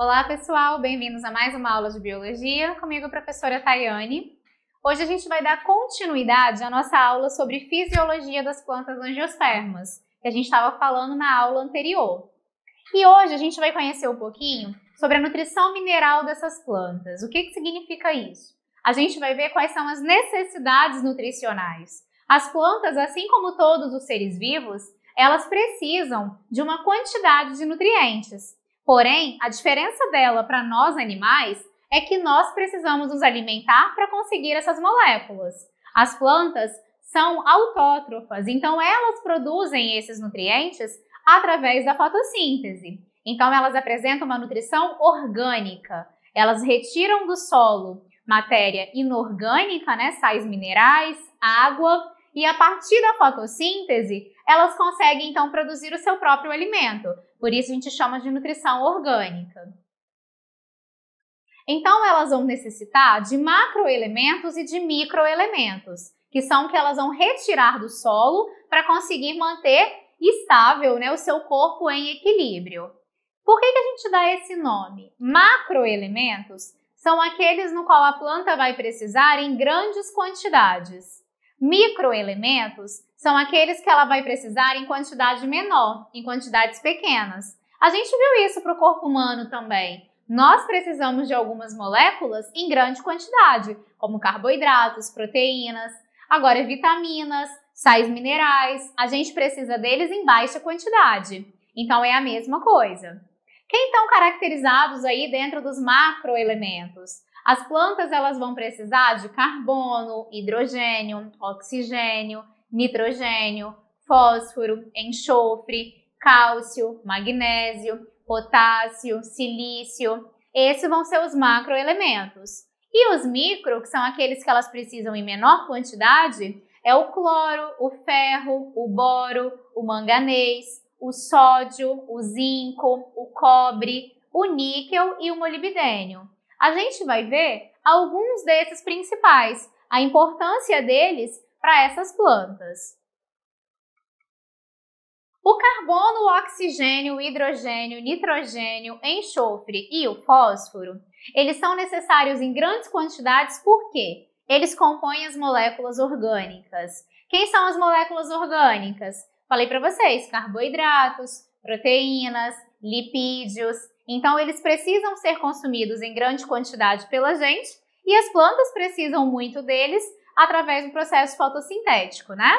Olá, pessoal, bem-vindos a mais uma aula de biologia. Comigo, a professora Tayane. Hoje a gente vai dar continuidade à nossa aula sobre fisiologia das plantas angiospermas, que a gente estava falando na aula anterior. E hoje a gente vai conhecer um pouquinho sobre a nutrição mineral dessas plantas. O que, que significa isso? A gente vai ver quais são as necessidades nutricionais. As plantas, assim como todos os seres vivos, elas precisam de uma quantidade de nutrientes Porém, a diferença dela para nós animais é que nós precisamos nos alimentar para conseguir essas moléculas. As plantas são autótrofas, então elas produzem esses nutrientes através da fotossíntese. Então elas apresentam uma nutrição orgânica. Elas retiram do solo matéria inorgânica, né, sais minerais, água, e a partir da fotossíntese, elas conseguem então produzir o seu próprio alimento. Por isso a gente chama de nutrição orgânica. Então elas vão necessitar de macroelementos e de microelementos, que são o que elas vão retirar do solo para conseguir manter estável né, o seu corpo em equilíbrio. Por que, que a gente dá esse nome? Macroelementos são aqueles no qual a planta vai precisar em grandes quantidades. Microelementos são aqueles que ela vai precisar em quantidade menor, em quantidades pequenas. A gente viu isso para o corpo humano também. Nós precisamos de algumas moléculas em grande quantidade, como carboidratos, proteínas, agora vitaminas, sais minerais. A gente precisa deles em baixa quantidade. Então é a mesma coisa. Quem estão caracterizados aí dentro dos macroelementos? As plantas elas vão precisar de carbono, hidrogênio, oxigênio, nitrogênio, fósforo, enxofre, cálcio, magnésio, potássio, silício. Esses vão ser os macroelementos. E os micro, que são aqueles que elas precisam em menor quantidade, é o cloro, o ferro, o boro, o manganês, o sódio, o zinco, o cobre, o níquel e o molibdênio a gente vai ver alguns desses principais, a importância deles para essas plantas. O carbono, o oxigênio, o hidrogênio, nitrogênio, enxofre e o fósforo, eles são necessários em grandes quantidades porque eles compõem as moléculas orgânicas. Quem são as moléculas orgânicas? Falei para vocês, carboidratos, proteínas, lipídios, então, eles precisam ser consumidos em grande quantidade pela gente e as plantas precisam muito deles através do processo fotossintético, né?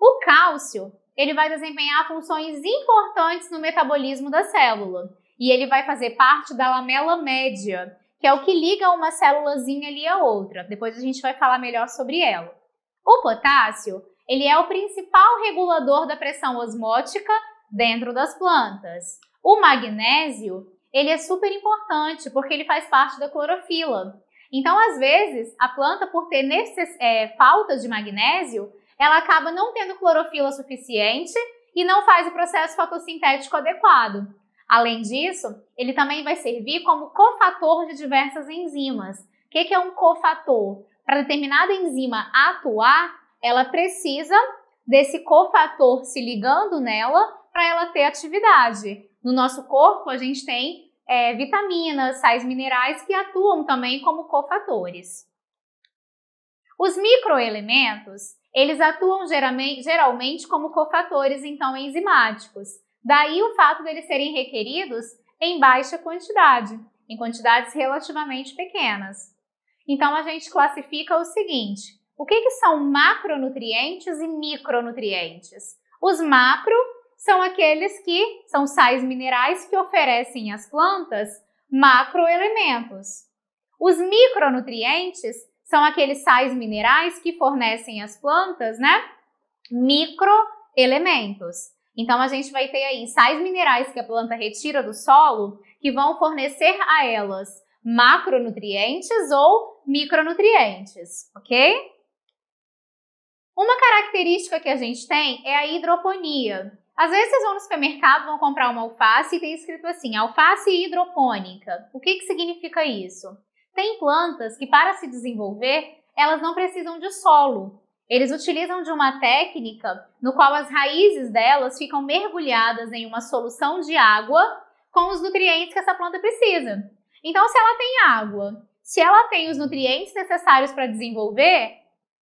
O cálcio, ele vai desempenhar funções importantes no metabolismo da célula e ele vai fazer parte da lamela média, que é o que liga uma célulazinha ali à outra. Depois a gente vai falar melhor sobre ela. O potássio, ele é o principal regulador da pressão osmótica dentro das plantas. O magnésio, ele é super importante porque ele faz parte da clorofila. Então, às vezes, a planta, por ter necess... é, falta de magnésio, ela acaba não tendo clorofila suficiente e não faz o processo fotossintético adequado. Além disso, ele também vai servir como cofator de diversas enzimas. O que é um cofator? Para determinada enzima atuar, ela precisa desse cofator se ligando nela para ela ter atividade. No nosso corpo, a gente tem é, vitaminas, sais minerais que atuam também como cofatores. Os microelementos, eles atuam geralmente, como cofatores então enzimáticos. Daí o fato deles serem requeridos em baixa quantidade, em quantidades relativamente pequenas. Então a gente classifica o seguinte: o que, que são macronutrientes e micronutrientes? Os macro são aqueles que são sais minerais que oferecem às plantas macroelementos. Os micronutrientes são aqueles sais minerais que fornecem às plantas, né, microelementos. Então a gente vai ter aí sais minerais que a planta retira do solo que vão fornecer a elas macronutrientes ou micronutrientes, ok? Uma característica que a gente tem é a hidroponia, às vezes vocês vão no supermercado, vão comprar uma alface e tem escrito assim, alface hidropônica. O que, que significa isso? Tem plantas que para se desenvolver, elas não precisam de solo. Eles utilizam de uma técnica no qual as raízes delas ficam mergulhadas em uma solução de água com os nutrientes que essa planta precisa. Então, se ela tem água, se ela tem os nutrientes necessários para desenvolver,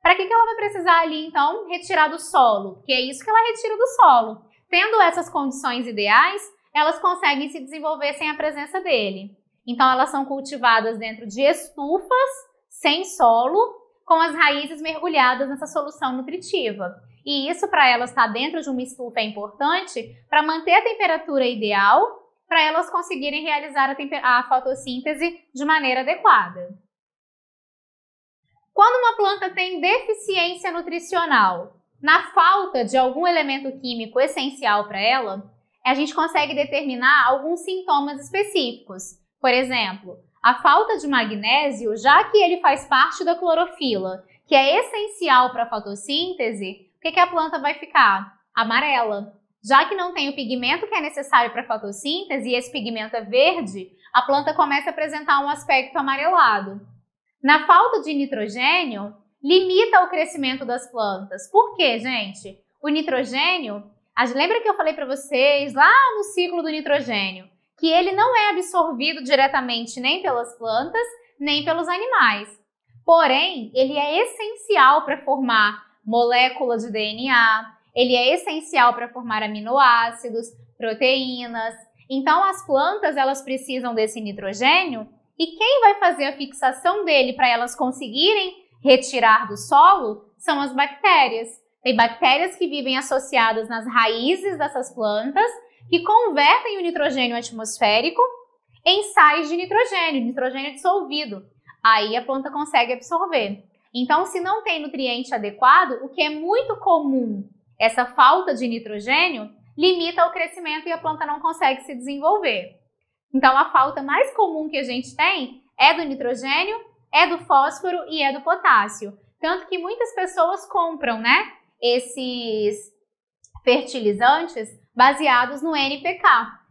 para que, que ela vai precisar ali, então, retirar do solo? Porque é isso que ela retira do solo. Tendo essas condições ideais, elas conseguem se desenvolver sem a presença dele. Então, elas são cultivadas dentro de estufas, sem solo, com as raízes mergulhadas nessa solução nutritiva. E isso para elas estar tá dentro de uma estufa é importante para manter a temperatura ideal, para elas conseguirem realizar a, a fotossíntese de maneira adequada. Quando uma planta tem deficiência nutricional, na falta de algum elemento químico essencial para ela, a gente consegue determinar alguns sintomas específicos. Por exemplo, a falta de magnésio, já que ele faz parte da clorofila, que é essencial para a fotossíntese, o que, que a planta vai ficar? Amarela. Já que não tem o pigmento que é necessário para a fotossíntese, e esse pigmento é verde, a planta começa a apresentar um aspecto amarelado. Na falta de nitrogênio, limita o crescimento das plantas. Por quê, gente? O nitrogênio, lembra que eu falei para vocês lá no ciclo do nitrogênio, que ele não é absorvido diretamente nem pelas plantas, nem pelos animais. Porém, ele é essencial para formar moléculas de DNA, ele é essencial para formar aminoácidos, proteínas. Então, as plantas elas precisam desse nitrogênio e quem vai fazer a fixação dele para elas conseguirem retirar do solo são as bactérias. Tem bactérias que vivem associadas nas raízes dessas plantas, que convertem o nitrogênio atmosférico em sais de nitrogênio, nitrogênio dissolvido. Aí a planta consegue absorver. Então, se não tem nutriente adequado, o que é muito comum, essa falta de nitrogênio limita o crescimento e a planta não consegue se desenvolver. Então, a falta mais comum que a gente tem é do nitrogênio é do fósforo e é do potássio. Tanto que muitas pessoas compram, né, esses fertilizantes baseados no NPK,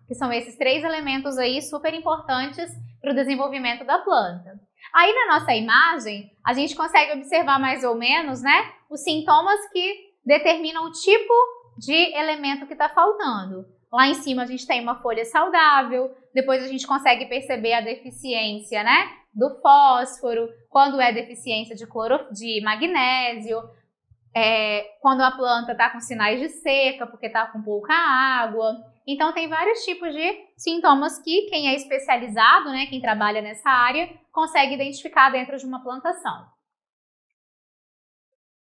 que são esses três elementos aí super importantes para o desenvolvimento da planta. Aí na nossa imagem, a gente consegue observar mais ou menos, né, os sintomas que determinam o tipo de elemento que está faltando. Lá em cima a gente tem uma folha saudável, depois a gente consegue perceber a deficiência, né, do fósforo, quando é deficiência de, cloro, de magnésio, é, quando a planta está com sinais de seca, porque está com pouca água. Então, tem vários tipos de sintomas que quem é especializado, né, quem trabalha nessa área, consegue identificar dentro de uma plantação.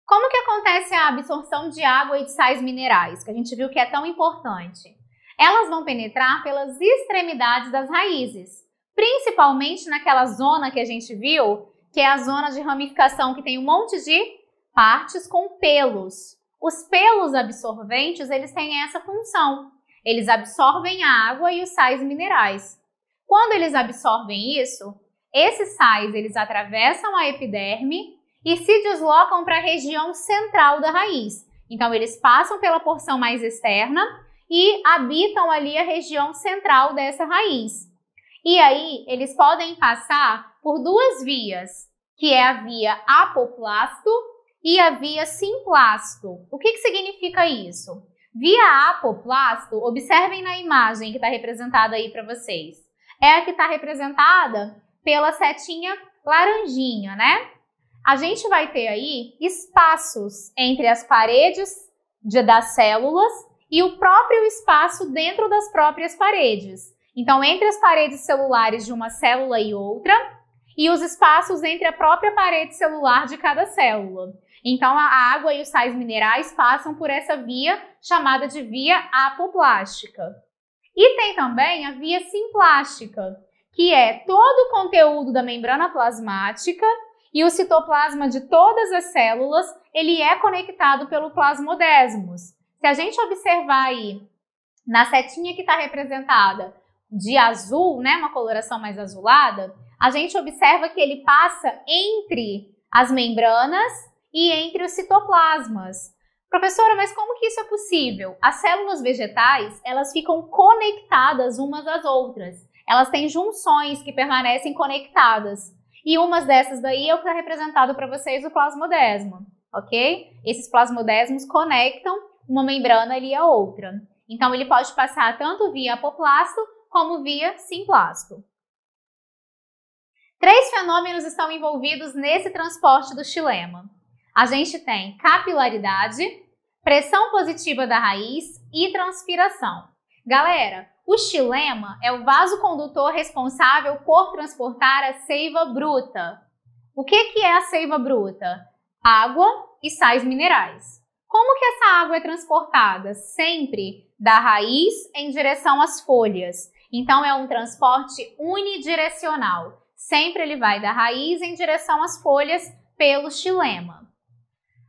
Como que acontece a absorção de água e de sais minerais, que a gente viu que é tão importante? Elas vão penetrar pelas extremidades das raízes principalmente naquela zona que a gente viu, que é a zona de ramificação que tem um monte de partes com pelos. Os pelos absorventes, eles têm essa função. Eles absorvem a água e os sais minerais. Quando eles absorvem isso, esses sais eles atravessam a epiderme e se deslocam para a região central da raiz. Então eles passam pela porção mais externa e habitam ali a região central dessa raiz. E aí, eles podem passar por duas vias, que é a via apoplasto e a via simplasto. O que, que significa isso? Via apoplasto, observem na imagem que está representada aí para vocês. É a que está representada pela setinha laranjinha, né? A gente vai ter aí espaços entre as paredes de, das células e o próprio espaço dentro das próprias paredes. Então, entre as paredes celulares de uma célula e outra, e os espaços entre a própria parede celular de cada célula. Então, a água e os sais minerais passam por essa via chamada de via apoplástica. E tem também a via simplástica, que é todo o conteúdo da membrana plasmática e o citoplasma de todas as células, ele é conectado pelo plasmodesmos. Se a gente observar aí na setinha que está representada de azul, né, uma coloração mais azulada, a gente observa que ele passa entre as membranas e entre os citoplasmas. Professora, mas como que isso é possível? As células vegetais, elas ficam conectadas umas às outras. Elas têm junções que permanecem conectadas. E umas dessas daí é o que está representado para vocês o plasmodesmo, ok? Esses plasmodesmos conectam uma membrana ali à outra. Então, ele pode passar tanto via apoplasto como via simplasto. Três fenômenos estão envolvidos nesse transporte do xilema. A gente tem capilaridade, pressão positiva da raiz e transpiração. Galera, o xilema é o vaso condutor responsável por transportar a seiva bruta. O que, que é a seiva bruta? Água e sais minerais. Como que essa água é transportada? Sempre da raiz em direção às folhas. Então é um transporte unidirecional. Sempre ele vai da raiz em direção às folhas pelo xilema.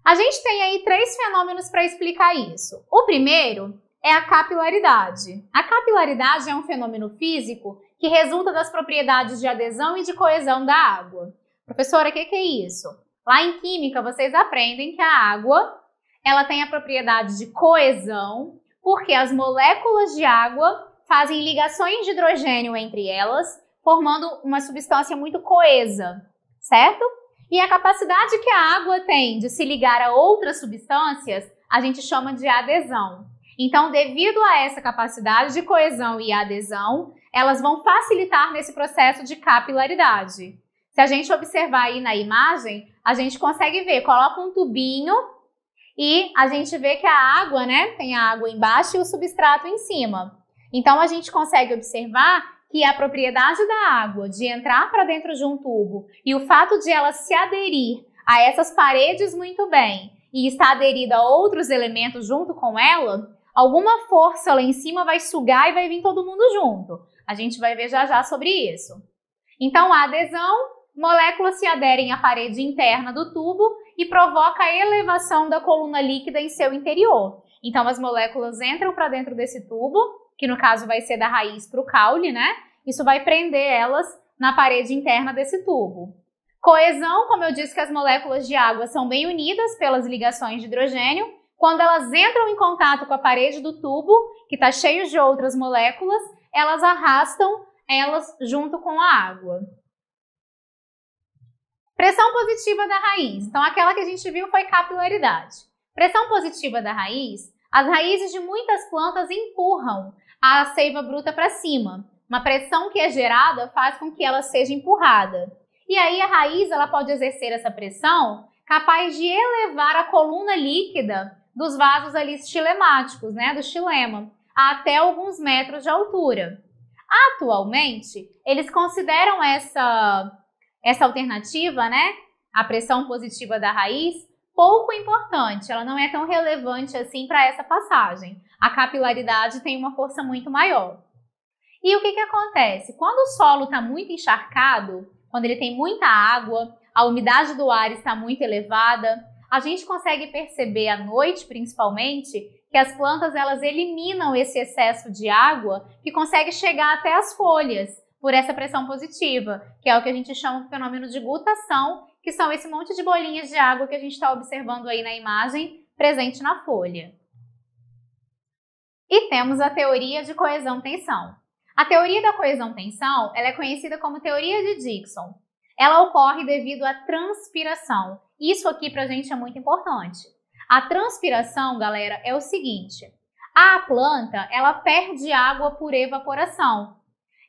A gente tem aí três fenômenos para explicar isso. O primeiro é a capilaridade. A capilaridade é um fenômeno físico que resulta das propriedades de adesão e de coesão da água. Professora, o que, que, é isso? Lá em química, vocês aprendem que a água ela tem a propriedade de coesão, porque as moléculas de água fazem ligações de hidrogênio entre elas, formando uma substância muito coesa, certo? E a capacidade que a água tem de se ligar a outras substâncias, a gente chama de adesão. Então, devido a essa capacidade de coesão e adesão, elas vão facilitar nesse processo de capilaridade. Se a gente observar aí na imagem, a gente consegue ver, coloca um tubinho e a gente vê que a água, né, tem a água embaixo e o substrato em cima. Então a gente consegue observar que a propriedade da água de entrar para dentro de um tubo e o fato de ela se aderir a essas paredes muito bem e estar aderida a outros elementos junto com ela, alguma força lá em cima vai sugar e vai vir todo mundo junto. A gente vai ver já já sobre isso. Então, a adesão, moléculas se aderem à parede interna do tubo e provoca a elevação da coluna líquida em seu interior. Então, as moléculas entram para dentro desse tubo que no caso vai ser da raiz para o caule, né? Isso vai prender elas na parede interna desse tubo. Coesão, como eu disse que as moléculas de água são bem unidas pelas ligações de hidrogênio, quando elas entram em contato com a parede do tubo, que está cheio de outras moléculas, elas arrastam elas junto com a água. Pressão positiva da raiz. Então, aquela que a gente viu foi capilaridade. Pressão positiva da raiz, as raízes de muitas plantas empurram a seiva bruta para cima. Uma pressão que é gerada faz com que ela seja empurrada. E aí a raiz ela pode exercer essa pressão capaz de elevar a coluna líquida dos vasos ali estilemáticos, né, do xilema, até alguns metros de altura. Atualmente, eles consideram essa essa alternativa, né, a pressão positiva da raiz, pouco importante, ela não é tão relevante assim para essa passagem a capilaridade tem uma força muito maior. E o que, que acontece? Quando o solo está muito encharcado, quando ele tem muita água, a umidade do ar está muito elevada, a gente consegue perceber à noite, principalmente, que as plantas elas eliminam esse excesso de água que consegue chegar até as folhas por essa pressão positiva, que é o que a gente chama de fenômeno de gutação, que são esse monte de bolinhas de água que a gente está observando aí na imagem presente na folha. E temos a teoria de coesão-tensão. A teoria da coesão-tensão é conhecida como teoria de Dixon. Ela ocorre devido à transpiração. Isso aqui para a gente é muito importante. A transpiração, galera, é o seguinte. A planta, ela perde água por evaporação.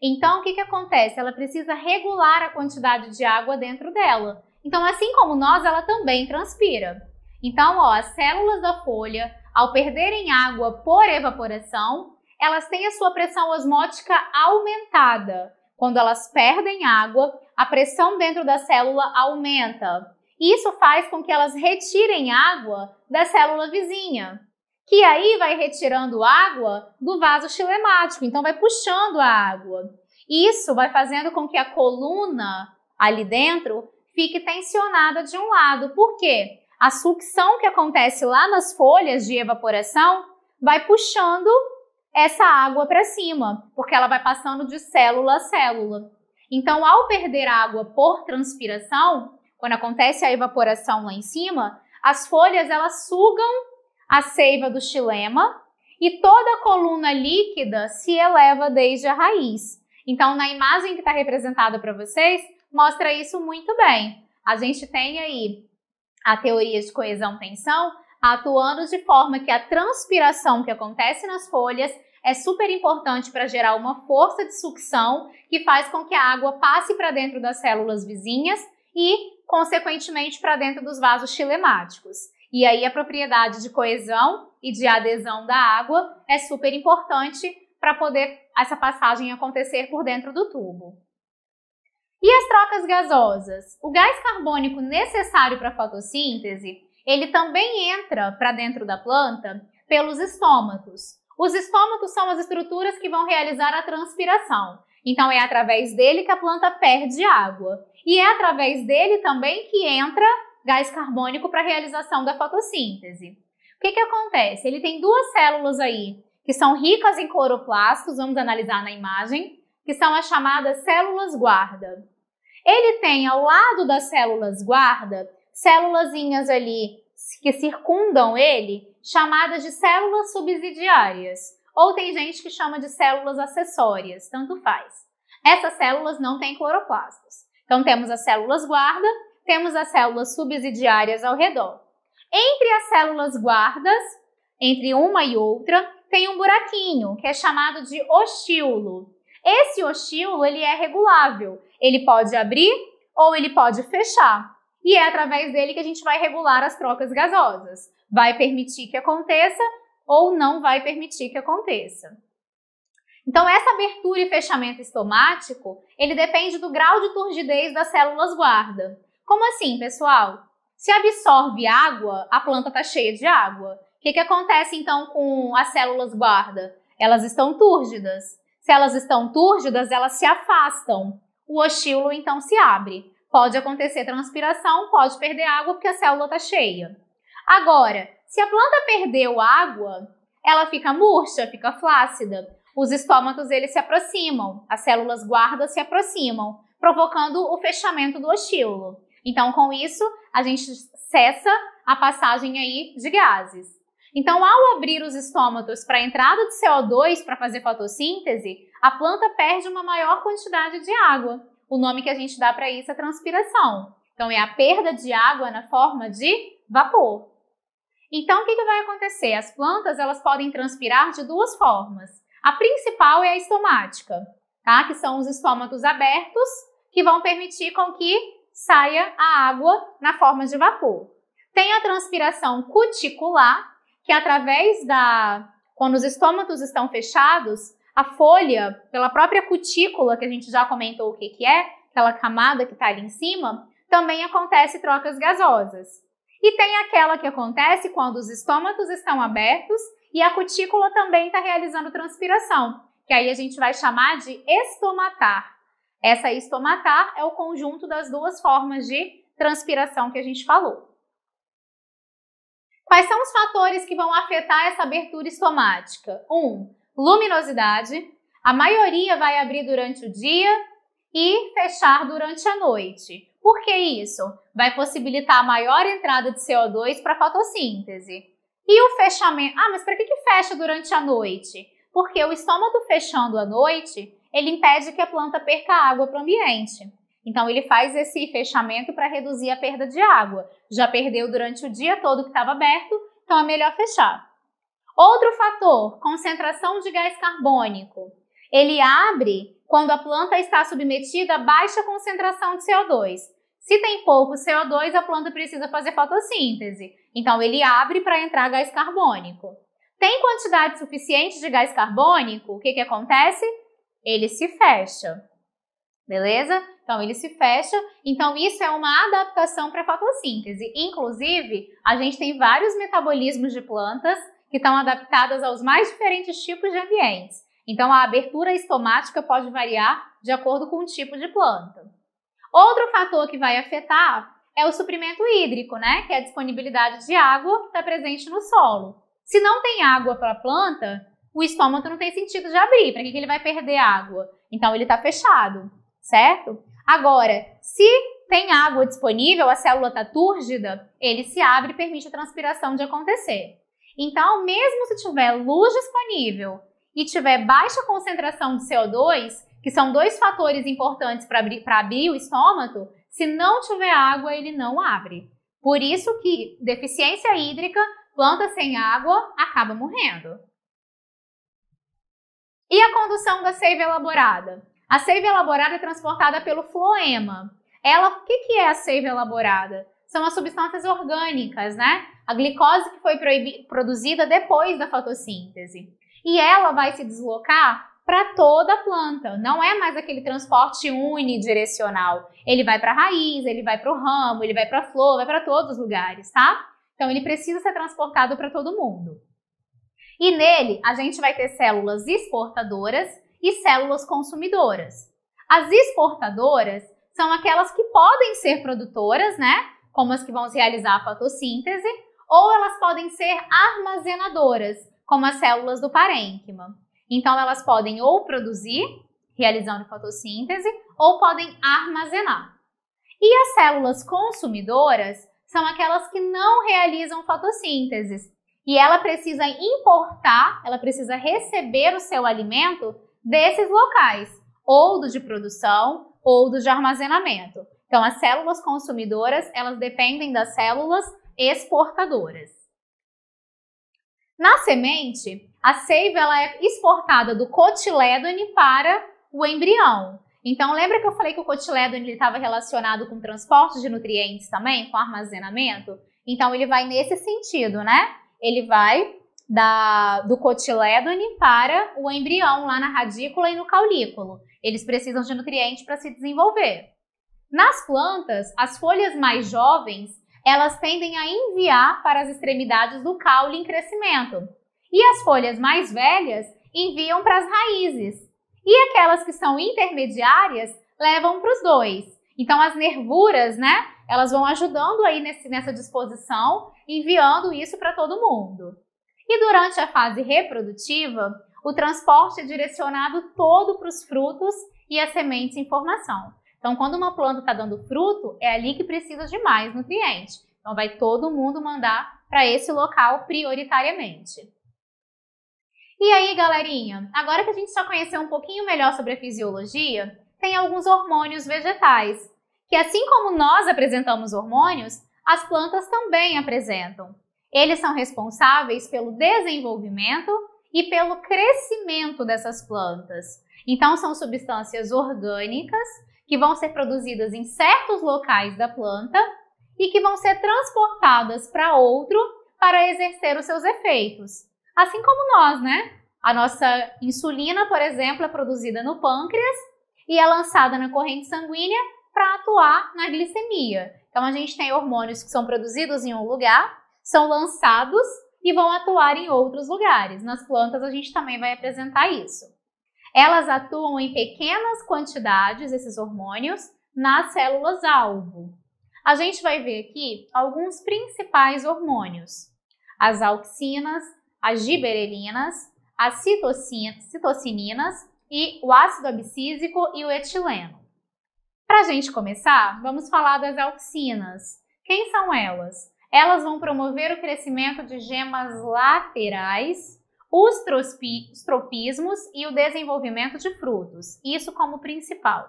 Então, o que, que acontece? Ela precisa regular a quantidade de água dentro dela. Então, assim como nós, ela também transpira. Então, ó, as células da folha, ao perderem água por evaporação, elas têm a sua pressão osmótica aumentada. Quando elas perdem água, a pressão dentro da célula aumenta. Isso faz com que elas retirem água da célula vizinha, que aí vai retirando água do vaso xilemático. então vai puxando a água. Isso vai fazendo com que a coluna ali dentro fique tensionada de um lado. Por quê? A sucção que acontece lá nas folhas de evaporação vai puxando essa água para cima, porque ela vai passando de célula a célula. Então, ao perder água por transpiração, quando acontece a evaporação lá em cima, as folhas elas sugam a seiva do xilema e toda a coluna líquida se eleva desde a raiz. Então, na imagem que está representada para vocês, mostra isso muito bem. A gente tem aí a teoria de coesão-tensão, atuando de forma que a transpiração que acontece nas folhas é super importante para gerar uma força de sucção que faz com que a água passe para dentro das células vizinhas e, consequentemente, para dentro dos vasos chilemáticos. E aí a propriedade de coesão e de adesão da água é super importante para poder essa passagem acontecer por dentro do tubo. E as trocas gasosas? O gás carbônico necessário para a fotossíntese, ele também entra para dentro da planta pelos estômatos. Os estômatos são as estruturas que vão realizar a transpiração. Então é através dele que a planta perde água. E é através dele também que entra gás carbônico para a realização da fotossíntese. O que, que acontece? Ele tem duas células aí que são ricas em cloroplastos, vamos analisar na imagem, que são as chamadas células guarda. Ele tem ao lado das células guarda célulazinhas ali que circundam ele, chamadas de células subsidiárias, ou tem gente que chama de células acessórias, tanto faz. Essas células não têm cloroplastos. Então temos as células guarda, temos as células subsidiárias ao redor. Entre as células guardas, entre uma e outra, tem um buraquinho que é chamado de ostíolo. Esse oscilo ele é regulável. Ele pode abrir ou ele pode fechar. E é através dele que a gente vai regular as trocas gasosas. Vai permitir que aconteça ou não vai permitir que aconteça. Então, essa abertura e fechamento estomático, ele depende do grau de turgidez das células guarda. Como assim, pessoal? Se absorve água, a planta está cheia de água. O que, que acontece então com as células guarda? Elas estão túrgidas. Se elas estão túrgidas, elas se afastam. O oscilo então se abre. Pode acontecer transpiração, pode perder água porque a célula está cheia. Agora, se a planta perdeu água, ela fica murcha, fica flácida. Os estômatos eles se aproximam, as células guardas se aproximam, provocando o fechamento do ostíolo. Então, com isso, a gente cessa a passagem aí de gases. Então, ao abrir os estômatos para a entrada de CO2 para fazer fotossíntese, a planta perde uma maior quantidade de água. O nome que a gente dá para isso é transpiração. Então, é a perda de água na forma de vapor. Então, o que, que vai acontecer? As plantas elas podem transpirar de duas formas. A principal é a estomática, tá? que são os estômatos abertos que vão permitir com que saia a água na forma de vapor. Tem a transpiração cuticular, que através da quando os estômatos estão fechados, a folha, pela própria cutícula que a gente já comentou o que que é, aquela camada que está ali em cima, também acontece trocas gasosas. E tem aquela que acontece quando os estômatos estão abertos e a cutícula também está realizando transpiração, que aí a gente vai chamar de estomatar. Essa estomatar é o conjunto das duas formas de transpiração que a gente falou. Quais são os fatores que vão afetar essa abertura estomática? 1. Um, luminosidade. A maioria vai abrir durante o dia e fechar durante a noite. Por que isso? Vai possibilitar a maior entrada de CO2 para a fotossíntese. E o fechamento? Ah, mas para que, que fecha durante a noite? Porque o estômago fechando à noite, ele impede que a planta perca água para o ambiente. Então ele faz esse fechamento para reduzir a perda de água. Já perdeu durante o dia todo que estava aberto, então é melhor fechar. Outro fator, concentração de gás carbônico. Ele abre quando a planta está submetida a baixa concentração de CO2. Se tem pouco CO2, a planta precisa fazer fotossíntese. Então ele abre para entrar gás carbônico. Tem quantidade suficiente de gás carbônico, o que, que acontece? Ele se fecha. Beleza? Então ele se fecha. Então isso é uma adaptação para a fotossíntese. Inclusive, a gente tem vários metabolismos de plantas que estão adaptadas aos mais diferentes tipos de ambientes. Então a abertura estomática pode variar de acordo com o tipo de planta. Outro fator que vai afetar é o suprimento hídrico, né? Que é a disponibilidade de água que está presente no solo. Se não tem água para a planta, o estômago não tem sentido de abrir. Para que, que ele vai perder água? Então ele está fechado, certo? Agora, se tem água disponível, a célula está túrgida, ele se abre e permite a transpiração de acontecer. Então, mesmo se tiver luz disponível e tiver baixa concentração de CO2, que são dois fatores importantes para abrir o estômago, se não tiver água, ele não abre. Por isso que deficiência hídrica, planta sem água, acaba morrendo. E a condução da seiva elaborada? A seiva elaborada é transportada pelo floema. Ela, o que, que é a seiva elaborada? São as substâncias orgânicas, né? A glicose que foi produzida depois da fotossíntese. E ela vai se deslocar para toda a planta. Não é mais aquele transporte unidirecional. Ele vai para a raiz, ele vai para o ramo, ele vai para a flor, vai para todos os lugares, tá? Então ele precisa ser transportado para todo mundo. E nele a gente vai ter células exportadoras e células consumidoras. As exportadoras são aquelas que podem ser produtoras, né? Como as que vão realizar a fotossíntese, ou elas podem ser armazenadoras, como as células do parênquima. Então, elas podem ou produzir, realizando fotossíntese, ou podem armazenar. E as células consumidoras são aquelas que não realizam fotossíntese e ela precisa importar, ela precisa receber o seu alimento desses locais, ou do de produção ou do de armazenamento. Então, as células consumidoras, elas dependem das células exportadoras. Na semente, a seiva ela é exportada do cotilédone para o embrião. Então, lembra que eu falei que o cotilédone estava relacionado com o transporte de nutrientes também, com armazenamento? Então, ele vai nesse sentido, né? Ele vai da, do cotilédone para o embrião lá na radícula e no caulículo. Eles precisam de nutrientes para se desenvolver. Nas plantas, as folhas mais jovens, elas tendem a enviar para as extremidades do caule em crescimento. E as folhas mais velhas enviam para as raízes. E aquelas que são intermediárias levam para os dois. Então as nervuras, né, elas vão ajudando aí nesse, nessa disposição, enviando isso para todo mundo. E durante a fase reprodutiva, o transporte é direcionado todo para os frutos e as sementes em formação. Então, quando uma planta está dando fruto, é ali que precisa de mais nutriente. Então, vai todo mundo mandar para esse local prioritariamente. E aí, galerinha, agora que a gente já conheceu um pouquinho melhor sobre a fisiologia, tem alguns hormônios vegetais, que assim como nós apresentamos hormônios, as plantas também apresentam. Eles são responsáveis pelo desenvolvimento e pelo crescimento dessas plantas. Então, são substâncias orgânicas que vão ser produzidas em certos locais da planta e que vão ser transportadas para outro para exercer os seus efeitos. Assim como nós, né? A nossa insulina, por exemplo, é produzida no pâncreas e é lançada na corrente sanguínea para atuar na glicemia. Então, a gente tem hormônios que são produzidos em um lugar são lançados e vão atuar em outros lugares. Nas plantas, a gente também vai apresentar isso. Elas atuam em pequenas quantidades, esses hormônios, nas células-alvo. A gente vai ver aqui alguns principais hormônios: as auxinas, as giberelinas, as citocininas e o ácido abscísico e o etileno. Para a gente começar, vamos falar das auxinas. Quem são elas? Elas vão promover o crescimento de gemas laterais, os tropismos e o desenvolvimento de frutos. Isso como principal.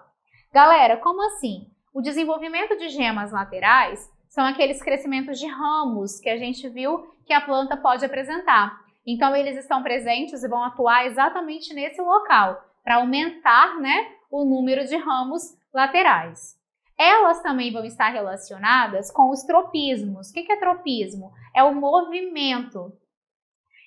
Galera, como assim? O desenvolvimento de gemas laterais são aqueles crescimentos de ramos que a gente viu que a planta pode apresentar. Então eles estão presentes e vão atuar exatamente nesse local para aumentar, né, o número de ramos laterais elas também vão estar relacionadas com os tropismos. O que é tropismo? É o movimento.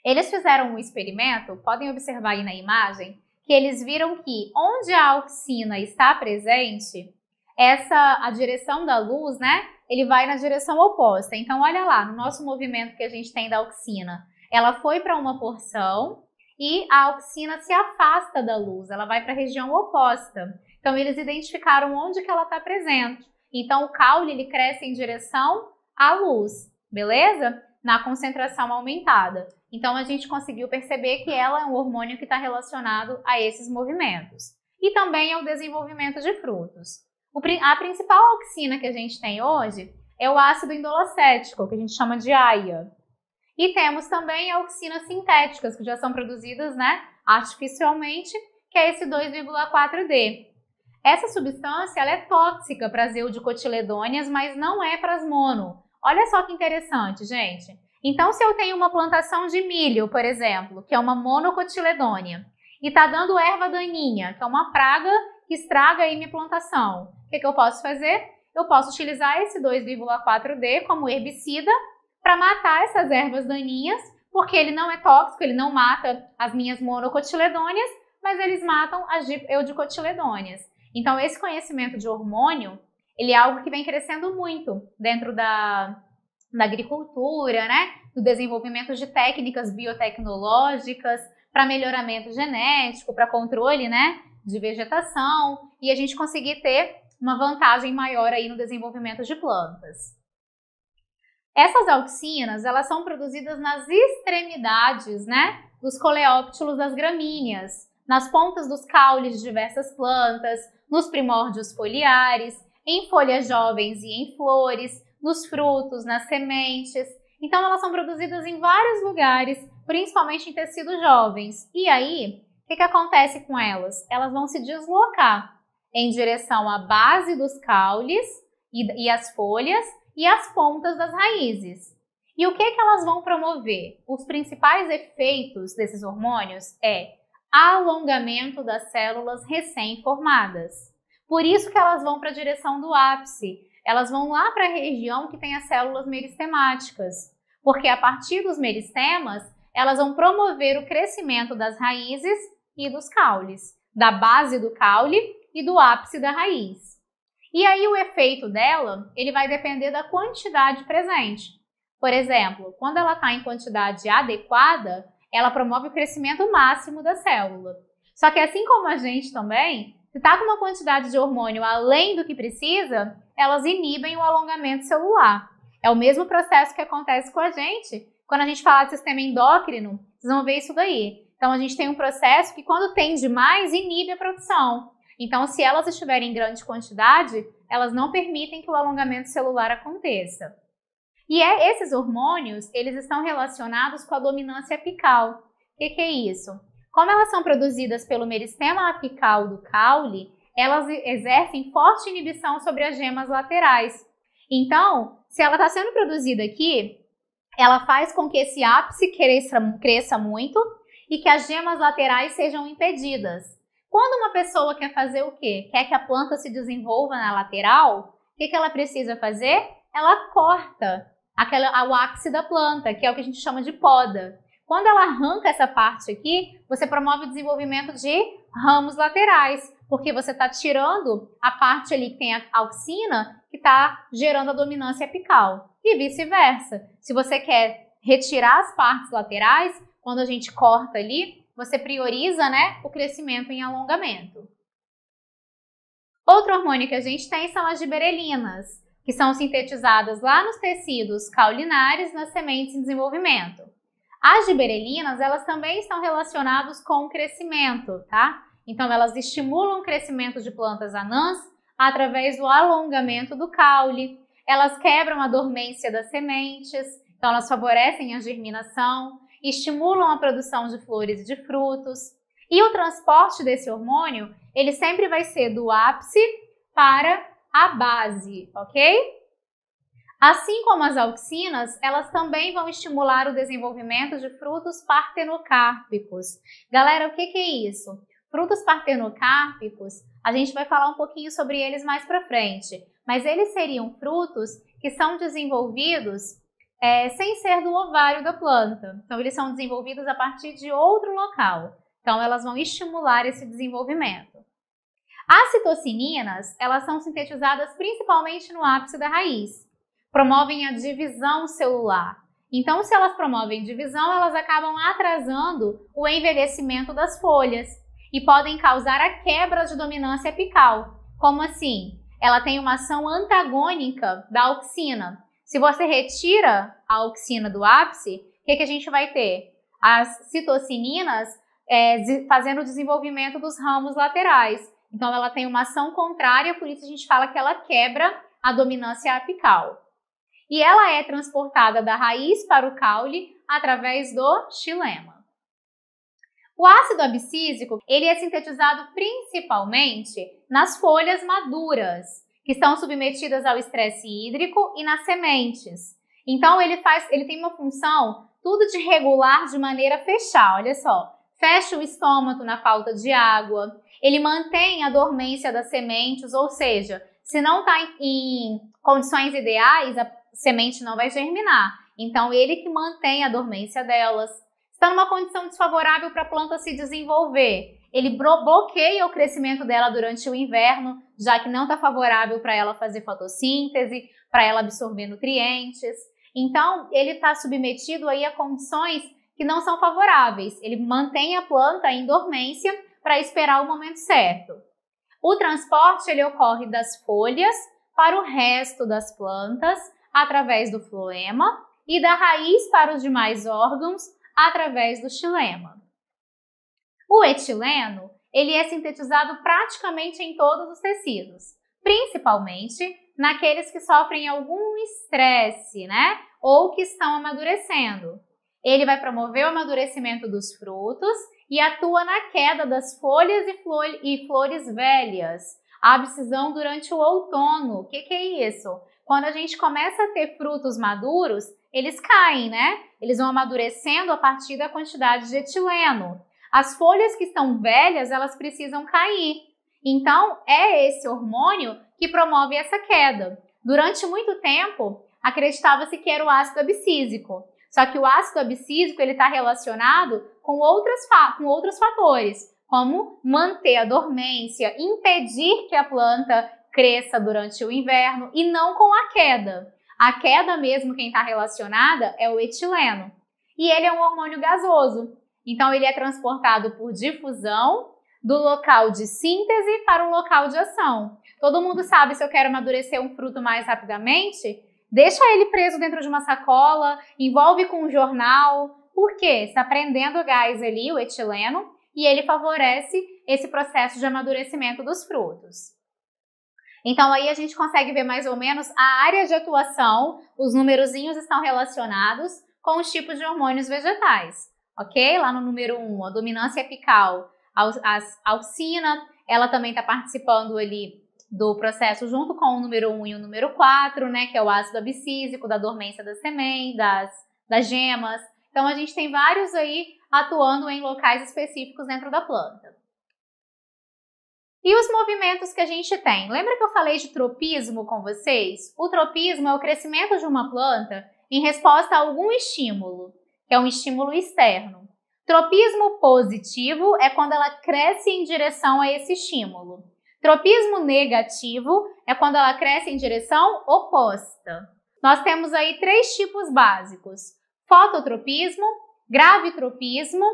Eles fizeram um experimento, podem observar aí na imagem, que eles viram que onde a auxina está presente, essa a direção da luz, né? Ele vai na direção oposta. Então olha lá, no nosso movimento que a gente tem da auxina, ela foi para uma porção e a auxina se afasta da luz, ela vai para a região oposta. Então eles identificaram onde que ela está presente. Então o caule ele cresce em direção à luz, beleza? Na concentração aumentada. Então a gente conseguiu perceber que ela é um hormônio que está relacionado a esses movimentos. E também ao é desenvolvimento de frutos. a principal auxina que a gente tem hoje é o ácido indolacético, que a gente chama de AIA. E temos também auxinas sintéticas, que já são produzidas né, artificialmente, que é esse 2,4D, essa substância ela é tóxica para as eudicotiledôneas, mas não é para as mono. Olha só que interessante, gente. Então, se eu tenho uma plantação de milho, por exemplo, que é uma monocotiledônia, e está dando erva daninha, que é uma praga que estraga aí minha plantação, o que, que eu posso fazer? Eu posso utilizar esse 2,4-D como herbicida para matar essas ervas daninhas, porque ele não é tóxico, ele não mata as minhas monocotiledôneas, mas eles matam as eudicotiledôneas. Então, esse conhecimento de hormônio, ele é algo que vem crescendo muito dentro da, da agricultura, né? Do desenvolvimento de técnicas biotecnológicas para melhoramento genético, para controle, né? De vegetação e a gente conseguir ter uma vantagem maior aí no desenvolvimento de plantas. Essas auxinas, elas são produzidas nas extremidades, né? Dos coleóptilos das gramíneas nas pontas dos caules de diversas plantas, nos primórdios foliares, em folhas jovens e em flores, nos frutos, nas sementes. Então elas são produzidas em vários lugares, principalmente em tecidos jovens. E aí, o que, que acontece com elas? Elas vão se deslocar em direção à base dos caules e, e as folhas e as pontas das raízes. E o que, que elas vão promover? Os principais efeitos desses hormônios é alongamento das células recém-formadas. Por isso que elas vão para a direção do ápice, elas vão lá para a região que tem as células meristemáticas, porque a partir dos meristemas, elas vão promover o crescimento das raízes e dos caules, da base do caule e do ápice da raiz. E aí o efeito dela, ele vai depender da quantidade presente. Por exemplo, quando ela está em quantidade adequada, ela promove o crescimento máximo da célula. Só que assim como a gente também, se está com uma quantidade de hormônio além do que precisa, elas inibem o alongamento celular. É o mesmo processo que acontece com a gente quando a gente fala de sistema endócrino, vocês vão ver isso daí. Então a gente tem um processo que quando tem demais inibe a produção. Então se elas estiverem em grande quantidade, elas não permitem que o alongamento celular aconteça. E é, esses hormônios, eles estão relacionados com a dominância apical. O que, que é isso? Como elas são produzidas pelo meristema apical do caule, elas exercem forte inibição sobre as gemas laterais. Então, se ela está sendo produzida aqui, ela faz com que esse ápice cresça, cresça muito e que as gemas laterais sejam impedidas. Quando uma pessoa quer fazer o quê? Quer que a planta se desenvolva na lateral, o que, que ela precisa fazer? Ela corta aquela, ao ápice da planta, que é o que a gente chama de poda. Quando ela arranca essa parte aqui, você promove o desenvolvimento de ramos laterais, porque você está tirando a parte ali que tem a auxina que está gerando a dominância apical. E vice-versa. Se você quer retirar as partes laterais, quando a gente corta ali, você prioriza né, o crescimento em alongamento. Outro hormônio que a gente tem são as giberelinas que são sintetizadas lá nos tecidos caulinares nas sementes em desenvolvimento. As giberelinas, elas também estão relacionadas com o crescimento, tá? Então, elas estimulam o crescimento de plantas anãs através do alongamento do caule, elas quebram a dormência das sementes, então elas favorecem a germinação, estimulam a produção de flores e de frutos. E o transporte desse hormônio, ele sempre vai ser do ápice para a base, ok? Assim como as auxinas, elas também vão estimular o desenvolvimento de frutos partenocárpicos. Galera, o que, que é isso? Frutos partenocárpicos, a gente vai falar um pouquinho sobre eles mais para frente, mas eles seriam frutos que são desenvolvidos é, sem ser do ovário da planta. Então, eles são desenvolvidos a partir de outro local. Então, elas vão estimular esse desenvolvimento. As citocininas, elas são sintetizadas principalmente no ápice da raiz. Promovem a divisão celular. Então, se elas promovem divisão, elas acabam atrasando o envelhecimento das folhas e podem causar a quebra de dominância apical. Como assim? Ela tem uma ação antagônica da auxina. Se você retira a auxina do ápice, o que, que a gente vai ter? As citocininas é, fazendo o desenvolvimento dos ramos laterais. Então, ela tem uma ação contrária, por isso a gente fala que ela quebra a dominância apical. E ela é transportada da raiz para o caule através do xilema. O ácido abscísico, ele é sintetizado principalmente nas folhas maduras, que estão submetidas ao estresse hídrico e nas sementes. Então ele faz, ele tem uma função tudo de regular de maneira fechar, olha só. Fecha o estômago na falta de água, ele mantém a dormência das sementes, ou seja, se não está em condições ideais, a semente não vai germinar. Então, ele que mantém a dormência delas. Está numa condição desfavorável para a planta se desenvolver. Ele bloqueia o crescimento dela durante o inverno, já que não está favorável para ela fazer fotossíntese, para ela absorver nutrientes. Então, ele está submetido aí a condições que não são favoráveis. Ele mantém a planta em dormência para esperar o momento certo. O transporte ele ocorre das folhas para o resto das plantas através do floema e da raiz para os demais órgãos através do xilema. O etileno ele é sintetizado praticamente em todos os tecidos, principalmente naqueles que sofrem algum estresse, né? Ou que estão amadurecendo. Ele vai promover o amadurecimento dos frutos e atua na queda das folhas e, flor, e flores velhas. A abscisão durante o outono. O que, que é isso? Quando a gente começa a ter frutos maduros, eles caem, né? Eles vão amadurecendo a partir da quantidade de etileno. As folhas que estão velhas, elas precisam cair. Então, é esse hormônio que promove essa queda. Durante muito tempo, acreditava-se que era o ácido abscísico. Só que o ácido abscísico ele está relacionado com, outras com outros fatores, como manter a dormência, impedir que a planta cresça durante o inverno e não com a queda. A queda mesmo, quem está relacionada, é o etileno. E ele é um hormônio gasoso. Então, ele é transportado por difusão do local de síntese para o local de ação. Todo mundo sabe se eu quero amadurecer um fruto mais rapidamente, deixa ele preso dentro de uma sacola, envolve com um jornal, porque está prendendo gás ali, o etileno, e ele favorece esse processo de amadurecimento dos frutos. Então aí a gente consegue ver mais ou menos a área de atuação, os numerozinhos estão relacionados com os tipos de hormônios vegetais, ok? Lá no número 1, um, a dominância apical, a alcina, ela também está participando ali do processo junto com o número 1 um e o número 4, né, que é o ácido abscísico, da dormência da semente, das, das gemas. Então a gente tem vários aí atuando em locais específicos dentro da planta. E os movimentos que a gente tem? Lembra que eu falei de tropismo com vocês? O tropismo é o crescimento de uma planta em resposta a algum estímulo, que é um estímulo externo. Tropismo positivo é quando ela cresce em direção a esse estímulo. Tropismo negativo é quando ela cresce em direção oposta. Nós temos aí três tipos básicos: fototropismo, gravitropismo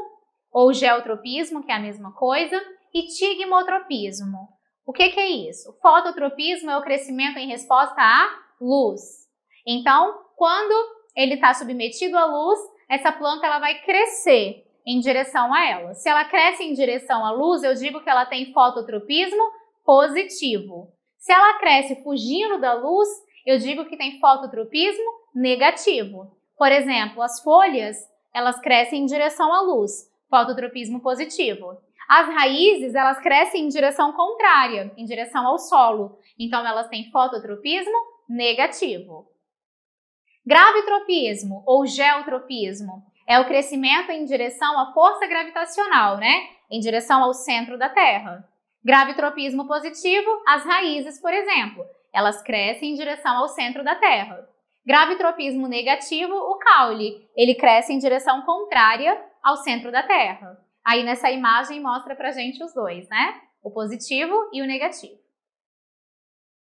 ou geotropismo, que é a mesma coisa, e tigmotropismo. O que, que é isso? fototropismo é o crescimento em resposta à luz. Então, quando ele está submetido à luz, essa planta ela vai crescer em direção a ela. Se ela cresce em direção à luz, eu digo que ela tem fototropismo positivo. Se ela cresce fugindo da luz, eu digo que tem fototropismo negativo. Por exemplo, as folhas, elas crescem em direção à luz, fototropismo positivo. As raízes, elas crescem em direção contrária, em direção ao solo. Então, elas têm fototropismo negativo. Gravitropismo ou geotropismo é o crescimento em direção à força gravitacional, né? Em direção ao centro da Terra. Gravitropismo positivo, as raízes, por exemplo, elas crescem em direção ao centro da Terra. Gravitropismo negativo, o caule. Ele cresce em direção contrária ao centro da Terra. Aí nessa imagem mostra pra gente os dois, né? O positivo e o negativo.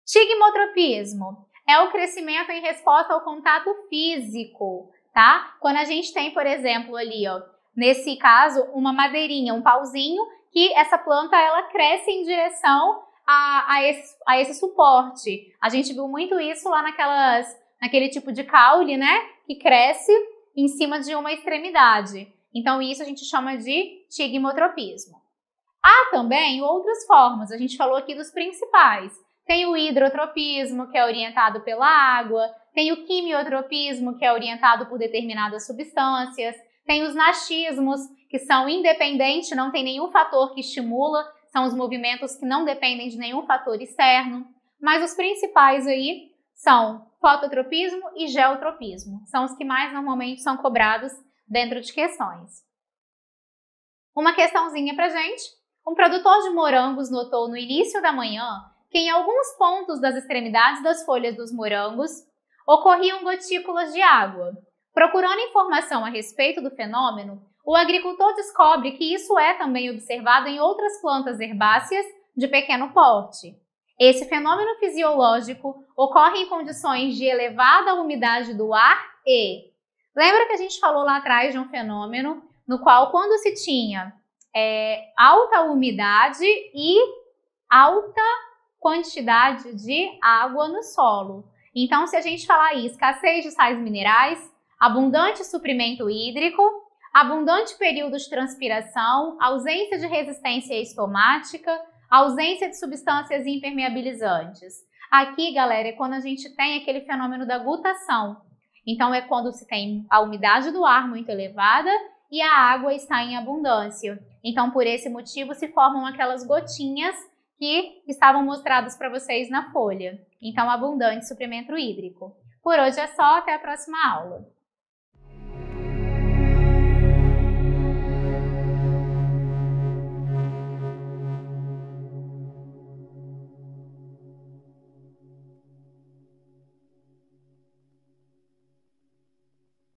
Tigmotropismo é o crescimento em resposta ao contato físico, tá? Quando a gente tem, por exemplo, ali, ó, nesse caso, uma madeirinha, um pauzinho, que essa planta ela cresce em direção a, a, esse, a esse suporte. A gente viu muito isso lá naquelas naquele tipo de caule, né? Que cresce em cima de uma extremidade. Então, isso a gente chama de tigmotropismo. Há também outras formas, a gente falou aqui dos principais. Tem o hidrotropismo, que é orientado pela água, tem o quimiotropismo, que é orientado por determinadas substâncias, tem os nastismos, que são independentes, não tem nenhum fator que estimula, são os movimentos que não dependem de nenhum fator externo. Mas os principais aí são fototropismo e geotropismo. São os que mais normalmente são cobrados dentro de questões. Uma questãozinha para gente. Um produtor de morangos notou no início da manhã que em alguns pontos das extremidades das folhas dos morangos ocorriam gotículas de água. Procurando informação a respeito do fenômeno, o agricultor descobre que isso é também observado em outras plantas herbáceas de pequeno porte. Esse fenômeno fisiológico ocorre em condições de elevada umidade do ar e. Lembra que a gente falou lá atrás de um fenômeno no qual, quando se tinha é, alta umidade e alta quantidade de água no solo. Então, se a gente falar aí escassez de sais minerais, abundante suprimento hídrico, abundante período de transpiração, ausência de resistência estomática, ausência de substâncias impermeabilizantes. Aqui, galera, é quando a gente tem aquele fenômeno da gutação. Então, é quando se tem a umidade do ar muito elevada e a água está em abundância. Então, por esse motivo, se formam aquelas gotinhas que estavam mostradas para vocês na folha. Então, abundante suprimento hídrico. Por hoje é só, até a próxima aula.